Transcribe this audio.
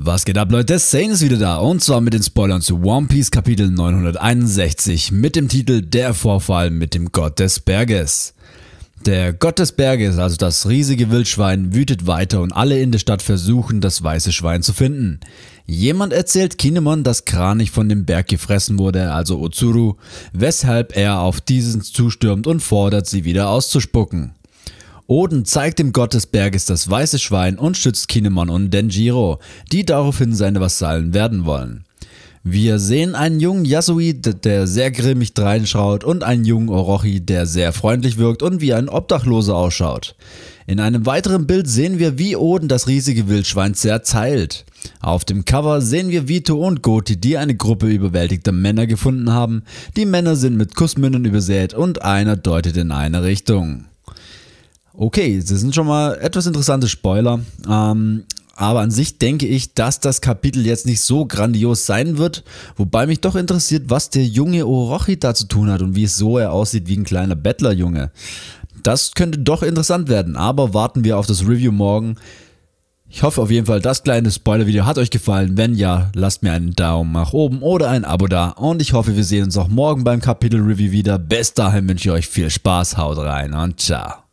Was geht ab Leute, Sane ist wieder da und zwar mit den Spoilern zu One Piece Kapitel 961 mit dem Titel Der Vorfall mit dem Gott des Berges. Der Gott des Berges, also das riesige Wildschwein, wütet weiter und alle in der Stadt versuchen, das weiße Schwein zu finden. Jemand erzählt Kinemon, dass Kranich von dem Berg gefressen wurde, also Otsuru, weshalb er auf diesen zustürmt und fordert, sie wieder auszuspucken. Oden zeigt dem Gott des Berges das weiße Schwein und schützt Kinemon und Denjiro, die daraufhin seine Vasallen werden wollen. Wir sehen einen jungen Yasui, der sehr grimmig dreinschaut und einen jungen Orochi, der sehr freundlich wirkt und wie ein Obdachloser ausschaut. In einem weiteren Bild sehen wir, wie Oden das riesige Wildschwein zerteilt. Auf dem Cover sehen wir Vito und Goti, die eine Gruppe überwältigter Männer gefunden haben. Die Männer sind mit Kussmünden übersät und einer deutet in eine Richtung. Okay, das sind schon mal etwas interessante Spoiler. Ähm, aber an sich denke ich, dass das Kapitel jetzt nicht so grandios sein wird, wobei mich doch interessiert, was der junge Orochi da zu tun hat und wie es so er aussieht wie ein kleiner Bettlerjunge. Das könnte doch interessant werden, aber warten wir auf das Review morgen. Ich hoffe auf jeden Fall, das kleine Spoiler-Video hat euch gefallen. Wenn ja, lasst mir einen Daumen nach oben oder ein Abo da. Und ich hoffe, wir sehen uns auch morgen beim Kapitel-Review wieder. Bis dahin wünsche ich euch viel Spaß, haut rein und ciao.